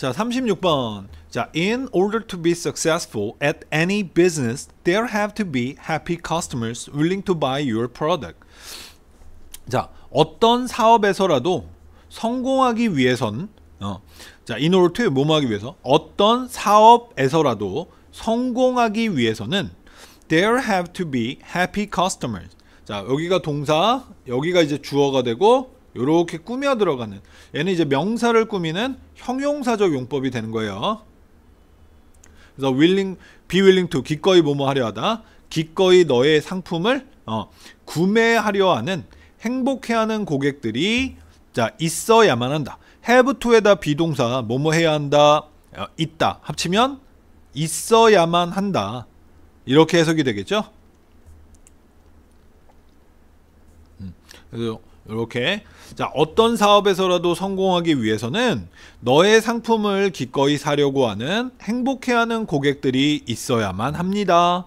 자, 36번. 자, in order to be successful at any business, there have to be happy customers willing to buy your product. 자, 어떤 사업에서라도 성공하기 위해선 어, 자, in order to 뭐뭐 하기 위해서 어떤 사업에서라도 성공하기 위해서는 there have to be happy customers. 자, 여기가 동사, 여기가 이제 주어가 되고 이렇게 꾸며 들어가는 얘는 이제 명사를 꾸미는 형용사적 용법이 되는 거예요. 그래서 willing, be willing to 기꺼이 뭐뭐 하려 하다 기꺼이 너의 상품을 어, 구매하려 하는 행복해하는 고객들이 자 있어야만 한다. have to에다 비동사 뭐뭐 해야 한다 어, 있다 합치면 있어야만 한다 이렇게 해석이 되겠죠. 음, 그래서 이렇게 자 어떤 사업에서라도 성공하기 위해서는 너의 상품을 기꺼이 사려고 하는 행복해하는 고객들이 있어야만 합니다.